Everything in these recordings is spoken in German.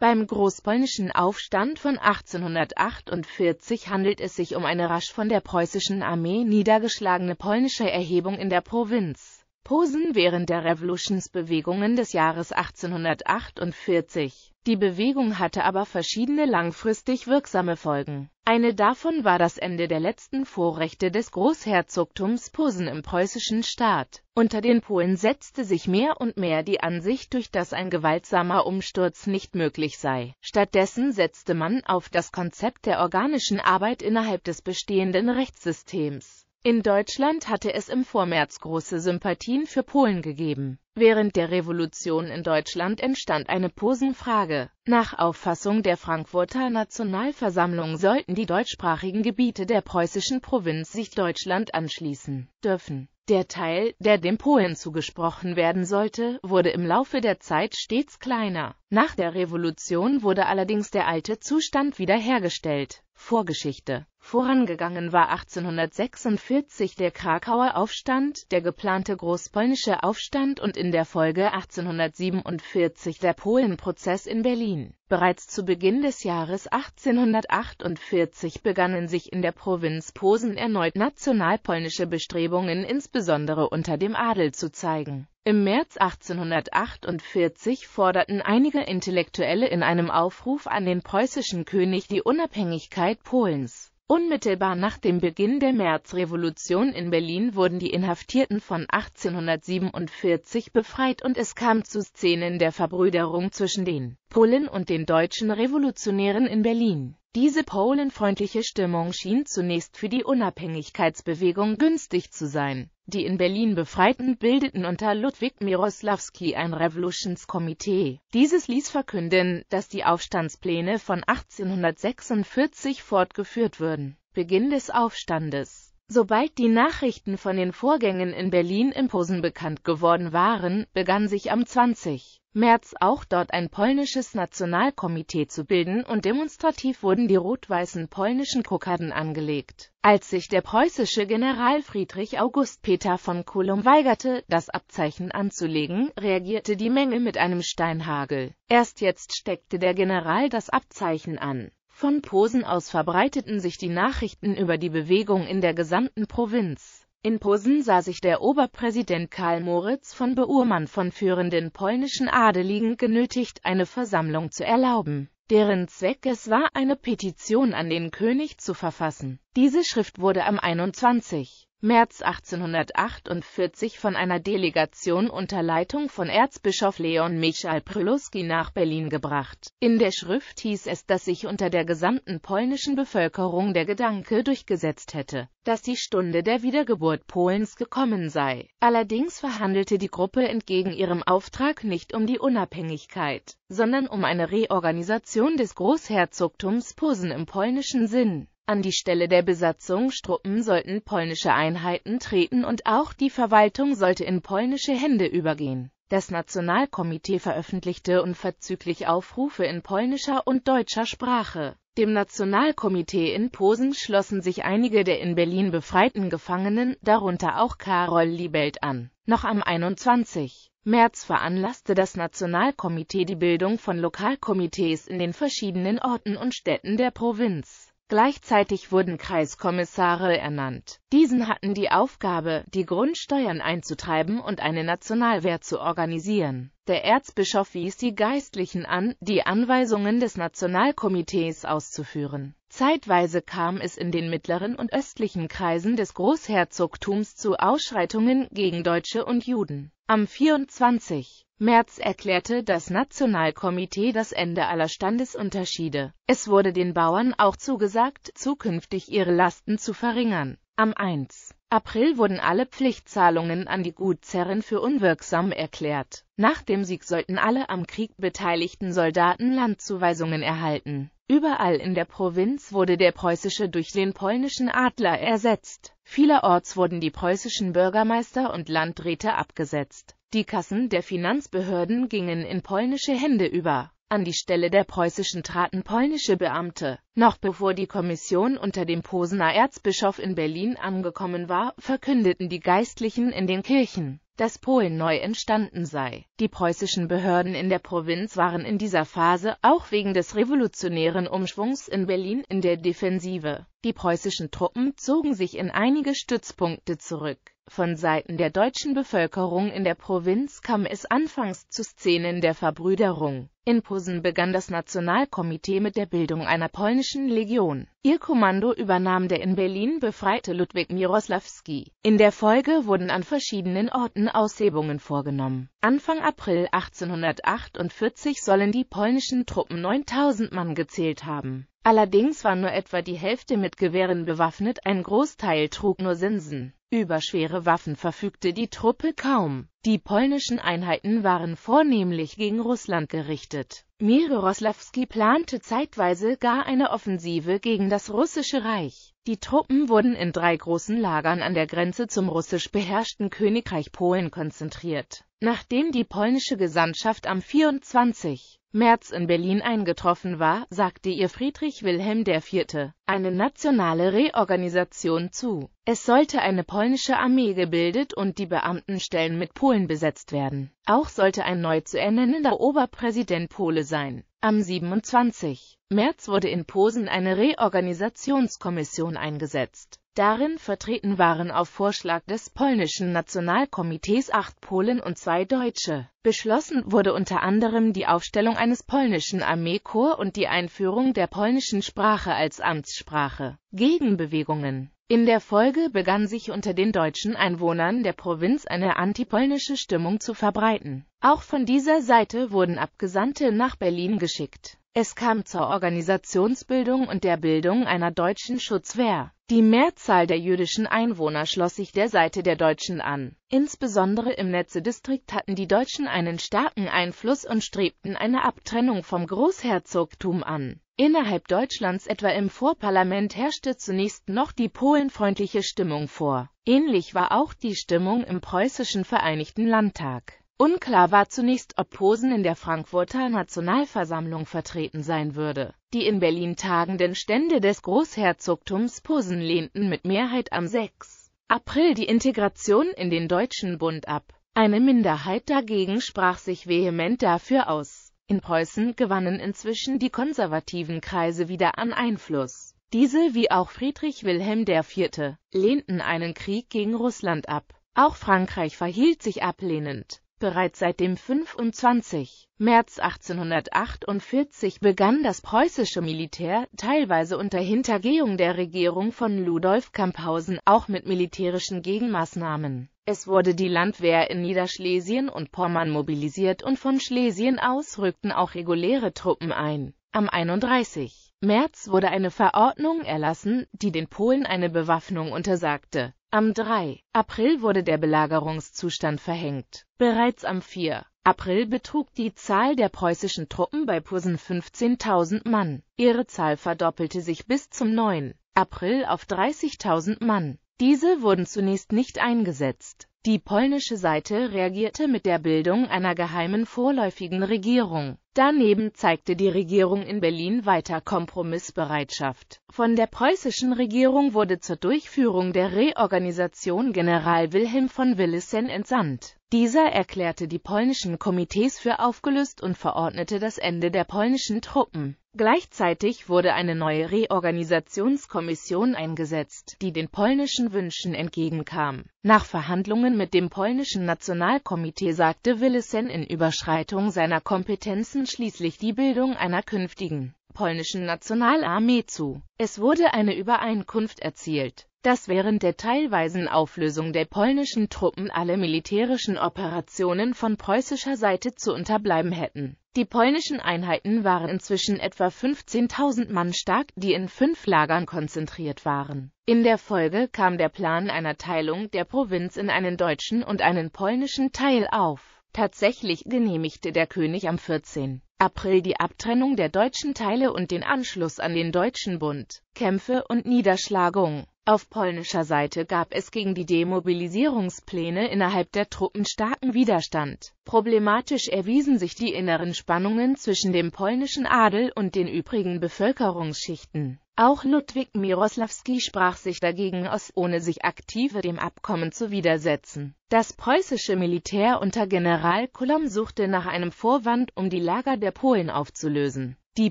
Beim Großpolnischen Aufstand von 1848 handelt es sich um eine rasch von der preußischen Armee niedergeschlagene polnische Erhebung in der Provinz Posen während der Revolutionsbewegungen des Jahres 1848. Die Bewegung hatte aber verschiedene langfristig wirksame Folgen. Eine davon war das Ende der letzten Vorrechte des Großherzogtums Posen im preußischen Staat. Unter den Polen setzte sich mehr und mehr die Ansicht durch, dass ein gewaltsamer Umsturz nicht möglich sei. Stattdessen setzte man auf das Konzept der organischen Arbeit innerhalb des bestehenden Rechtssystems. In Deutschland hatte es im Vormärz große Sympathien für Polen gegeben. Während der Revolution in Deutschland entstand eine Posenfrage. Nach Auffassung der Frankfurter Nationalversammlung sollten die deutschsprachigen Gebiete der preußischen Provinz sich Deutschland anschließen dürfen. Der Teil, der dem Polen zugesprochen werden sollte, wurde im Laufe der Zeit stets kleiner. Nach der Revolution wurde allerdings der alte Zustand wiederhergestellt. Vorgeschichte Vorangegangen war 1846 der Krakauer Aufstand, der geplante Großpolnische Aufstand und in der Folge 1847 der Polenprozess in Berlin. Bereits zu Beginn des Jahres 1848 begannen sich in der Provinz Posen erneut nationalpolnische Bestrebungen insbesondere unter dem Adel zu zeigen. Im März 1848 forderten einige Intellektuelle in einem Aufruf an den preußischen König die Unabhängigkeit Polens Unmittelbar nach dem Beginn der Märzrevolution in Berlin wurden die Inhaftierten von 1847 befreit und es kam zu Szenen der Verbrüderung zwischen den Polen und den deutschen Revolutionären in Berlin diese polenfreundliche Stimmung schien zunächst für die Unabhängigkeitsbewegung günstig zu sein. Die in Berlin Befreiten bildeten unter Ludwig Miroslawski ein Revolutionskomitee. Dieses ließ verkünden, dass die Aufstandspläne von 1846 fortgeführt würden. Beginn des Aufstandes Sobald die Nachrichten von den Vorgängen in Berlin in Posen bekannt geworden waren, begann sich am 20. März auch dort ein polnisches Nationalkomitee zu bilden und demonstrativ wurden die rot-weißen polnischen Kokarden angelegt. Als sich der preußische General Friedrich August Peter von Kulom weigerte, das Abzeichen anzulegen, reagierte die Menge mit einem Steinhagel. Erst jetzt steckte der General das Abzeichen an. Von Posen aus verbreiteten sich die Nachrichten über die Bewegung in der gesamten Provinz. In Posen sah sich der Oberpräsident Karl Moritz von Beurmann von führenden polnischen Adeligen genötigt, eine Versammlung zu erlauben deren Zweck es war, eine Petition an den König zu verfassen. Diese Schrift wurde am 21. März 1848 von einer Delegation unter Leitung von Erzbischof Leon Michal Prylowski nach Berlin gebracht. In der Schrift hieß es, dass sich unter der gesamten polnischen Bevölkerung der Gedanke durchgesetzt hätte, dass die Stunde der Wiedergeburt Polens gekommen sei. Allerdings verhandelte die Gruppe entgegen ihrem Auftrag nicht um die Unabhängigkeit, sondern um eine Reorganisation des Großherzogtums Posen im polnischen Sinn. An die Stelle der Besatzungsstruppen sollten polnische Einheiten treten und auch die Verwaltung sollte in polnische Hände übergehen. Das Nationalkomitee veröffentlichte unverzüglich Aufrufe in polnischer und deutscher Sprache. Dem Nationalkomitee in Posen schlossen sich einige der in Berlin befreiten Gefangenen, darunter auch Karol Liebelt an. Noch am 21. März veranlasste das Nationalkomitee die Bildung von Lokalkomitees in den verschiedenen Orten und Städten der Provinz. Gleichzeitig wurden Kreiskommissare ernannt. Diesen hatten die Aufgabe, die Grundsteuern einzutreiben und eine Nationalwehr zu organisieren. Der Erzbischof wies die Geistlichen an, die Anweisungen des Nationalkomitees auszuführen. Zeitweise kam es in den mittleren und östlichen Kreisen des Großherzogtums zu Ausschreitungen gegen Deutsche und Juden. Am 24. März erklärte das Nationalkomitee das Ende aller Standesunterschiede. Es wurde den Bauern auch zugesagt, zukünftig ihre Lasten zu verringern. Am 1. April wurden alle Pflichtzahlungen an die Gutsherren für unwirksam erklärt. Nach dem Sieg sollten alle am Krieg beteiligten Soldaten Landzuweisungen erhalten. Überall in der Provinz wurde der preußische durch den polnischen Adler ersetzt. Vielerorts wurden die preußischen Bürgermeister und Landräte abgesetzt. Die Kassen der Finanzbehörden gingen in polnische Hände über. An die Stelle der preußischen traten polnische Beamte. Noch bevor die Kommission unter dem Posener Erzbischof in Berlin angekommen war, verkündeten die Geistlichen in den Kirchen, dass Polen neu entstanden sei. Die preußischen Behörden in der Provinz waren in dieser Phase, auch wegen des revolutionären Umschwungs in Berlin, in der Defensive. Die preußischen Truppen zogen sich in einige Stützpunkte zurück. Von Seiten der deutschen Bevölkerung in der Provinz kam es anfangs zu Szenen der Verbrüderung. In Posen begann das Nationalkomitee mit der Bildung einer polnischen Legion. Ihr Kommando übernahm der in Berlin befreite Ludwig Miroslawski. In der Folge wurden an verschiedenen Orten Aushebungen vorgenommen. Anfang April 1848 sollen die polnischen Truppen 9000 Mann gezählt haben. Allerdings war nur etwa die Hälfte mit Gewehren bewaffnet, ein Großteil trug nur Sensen. Über schwere Waffen verfügte die Truppe kaum. Die polnischen Einheiten waren vornehmlich gegen Russland gerichtet. Miroslawski plante zeitweise gar eine Offensive gegen das russische Reich. Die Truppen wurden in drei großen Lagern an der Grenze zum russisch beherrschten Königreich Polen konzentriert. Nachdem die polnische Gesandtschaft am 24. März in Berlin eingetroffen war, sagte ihr Friedrich Wilhelm IV. eine nationale Reorganisation zu. Es sollte eine polnische Armee gebildet und die Beamtenstellen mit Polen besetzt werden. Auch sollte ein neu zu ernennender Oberpräsident Pole sein. Am 27. März wurde in Posen eine Reorganisationskommission eingesetzt. Darin vertreten waren auf Vorschlag des polnischen Nationalkomitees acht Polen und zwei Deutsche. Beschlossen wurde unter anderem die Aufstellung eines polnischen Armeekorps und die Einführung der polnischen Sprache als Amtssprache. Gegenbewegungen in der Folge begann sich unter den deutschen Einwohnern der Provinz eine antipolnische Stimmung zu verbreiten. Auch von dieser Seite wurden Abgesandte nach Berlin geschickt. Es kam zur Organisationsbildung und der Bildung einer deutschen Schutzwehr. Die Mehrzahl der jüdischen Einwohner schloss sich der Seite der Deutschen an. Insbesondere im Netze-Distrikt hatten die Deutschen einen starken Einfluss und strebten eine Abtrennung vom Großherzogtum an. Innerhalb Deutschlands etwa im Vorparlament herrschte zunächst noch die polenfreundliche Stimmung vor. Ähnlich war auch die Stimmung im preußischen Vereinigten Landtag Unklar war zunächst, ob Posen in der Frankfurter Nationalversammlung vertreten sein würde. Die in Berlin tagenden Stände des Großherzogtums Posen lehnten mit Mehrheit am 6. April die Integration in den Deutschen Bund ab. Eine Minderheit dagegen sprach sich vehement dafür aus. In Preußen gewannen inzwischen die konservativen Kreise wieder an Einfluss. Diese wie auch Friedrich Wilhelm IV. lehnten einen Krieg gegen Russland ab. Auch Frankreich verhielt sich ablehnend. Bereits seit dem 25. März 1848 begann das preußische Militär, teilweise unter Hintergehung der Regierung von Ludolf Kamphausen, auch mit militärischen Gegenmaßnahmen. Es wurde die Landwehr in Niederschlesien und Pommern mobilisiert und von Schlesien aus rückten auch reguläre Truppen ein. Am 31. März wurde eine Verordnung erlassen, die den Polen eine Bewaffnung untersagte am 3. April wurde der Belagerungszustand verhängt. Bereits am 4. April betrug die Zahl der preußischen Truppen bei Pursen 15.000 Mann. Ihre Zahl verdoppelte sich bis zum 9. April auf 30.000 Mann. Diese wurden zunächst nicht eingesetzt. Die polnische Seite reagierte mit der Bildung einer geheimen vorläufigen Regierung. Daneben zeigte die Regierung in Berlin weiter Kompromissbereitschaft. Von der preußischen Regierung wurde zur Durchführung der Reorganisation General Wilhelm von Willesen entsandt. Dieser erklärte die polnischen Komitees für aufgelöst und verordnete das Ende der polnischen Truppen. Gleichzeitig wurde eine neue Reorganisationskommission eingesetzt, die den polnischen Wünschen entgegenkam. Nach Verhandlungen mit dem polnischen Nationalkomitee sagte Willesen in Überschreitung seiner Kompetenzen traten schließlich die Bildung einer künftigen polnischen Nationalarmee zu. Es wurde eine Übereinkunft erzielt, dass während der teilweisen Auflösung der polnischen Truppen alle militärischen Operationen von preußischer Seite zu unterbleiben hätten. Die polnischen Einheiten waren inzwischen etwa 15.000 Mann stark, die in fünf Lagern konzentriert waren. In der Folge kam der Plan einer Teilung der Provinz in einen deutschen und einen polnischen Teil auf Tatsächlich genehmigte der König am 14. April die Abtrennung der deutschen Teile und den Anschluss an den Deutschen Bund. Kämpfe und Niederschlagung auf polnischer Seite gab es gegen die Demobilisierungspläne innerhalb der Truppen starken Widerstand. Problematisch erwiesen sich die inneren Spannungen zwischen dem polnischen Adel und den übrigen Bevölkerungsschichten. Auch Ludwig Miroslawski sprach sich dagegen aus, ohne sich aktive dem Abkommen zu widersetzen. Das preußische Militär unter General Kolom suchte nach einem Vorwand, um die Lager der Polen aufzulösen. Die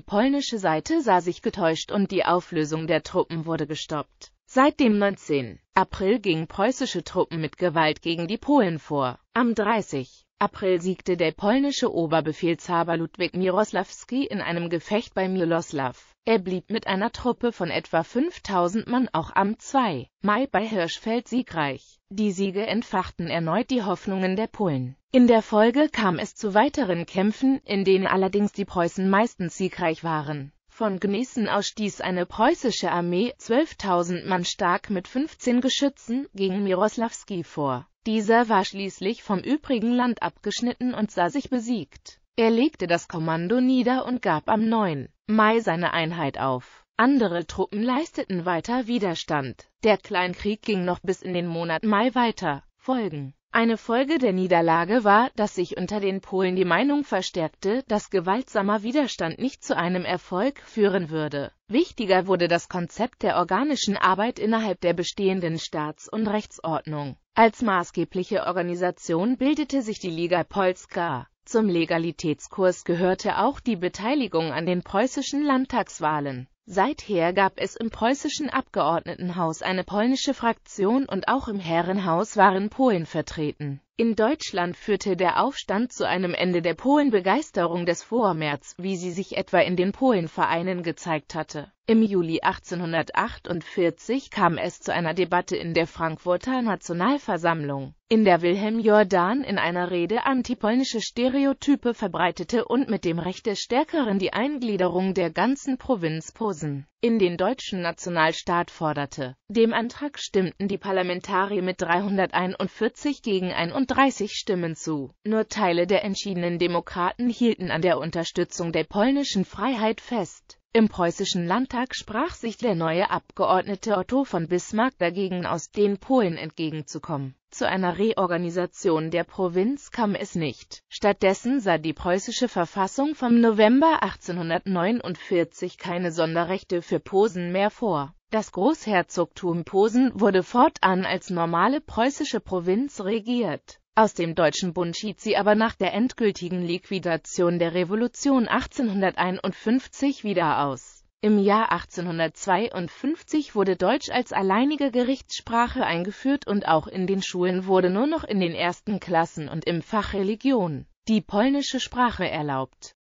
polnische Seite sah sich getäuscht und die Auflösung der Truppen wurde gestoppt. Seit dem 19. April gingen preußische Truppen mit Gewalt gegen die Polen vor. Am 30. April siegte der polnische Oberbefehlshaber Ludwig Miroslawski in einem Gefecht bei Miloslav. Er blieb mit einer Truppe von etwa 5000 Mann auch am 2. Mai bei Hirschfeld siegreich. Die Siege entfachten erneut die Hoffnungen der Polen. In der Folge kam es zu weiteren Kämpfen, in denen allerdings die Preußen meistens siegreich waren. Von Gnießen aus stieß eine preußische Armee, 12.000 Mann stark mit 15 Geschützen, gegen Miroslavski vor. Dieser war schließlich vom übrigen Land abgeschnitten und sah sich besiegt. Er legte das Kommando nieder und gab am 9. Mai seine Einheit auf. Andere Truppen leisteten weiter Widerstand. Der Kleinkrieg ging noch bis in den Monat Mai weiter. Folgen eine Folge der Niederlage war, dass sich unter den Polen die Meinung verstärkte, dass gewaltsamer Widerstand nicht zu einem Erfolg führen würde. Wichtiger wurde das Konzept der organischen Arbeit innerhalb der bestehenden Staats- und Rechtsordnung. Als maßgebliche Organisation bildete sich die Liga Polska. Zum Legalitätskurs gehörte auch die Beteiligung an den preußischen Landtagswahlen. Seither gab es im preußischen Abgeordnetenhaus eine polnische Fraktion und auch im Herrenhaus waren Polen vertreten. In Deutschland führte der Aufstand zu einem Ende der Polenbegeisterung des Vormärz, wie sie sich etwa in den Polenvereinen gezeigt hatte im Juli 1848 kam es zu einer Debatte in der Frankfurter Nationalversammlung, in der Wilhelm Jordan in einer Rede antipolnische Stereotype verbreitete und mit dem Recht des Stärkeren die Eingliederung der ganzen Provinz Posen in den deutschen Nationalstaat forderte. Dem Antrag stimmten die Parlamentarier mit 341 gegen 31 Stimmen zu. Nur Teile der entschiedenen Demokraten hielten an der Unterstützung der polnischen Freiheit fest. Im preußischen Landtag sprach sich der neue Abgeordnete Otto von Bismarck dagegen aus, den Polen entgegenzukommen. Zu einer Reorganisation der Provinz kam es nicht. Stattdessen sah die preußische Verfassung vom November 1849 keine Sonderrechte für Posen mehr vor. Das Großherzogtum Posen wurde fortan als normale preußische Provinz regiert. Aus dem Deutschen Bund schied sie aber nach der endgültigen Liquidation der Revolution 1851 wieder aus. Im Jahr 1852 wurde Deutsch als alleinige Gerichtssprache eingeführt und auch in den Schulen wurde nur noch in den ersten Klassen und im Fach Religion die polnische Sprache erlaubt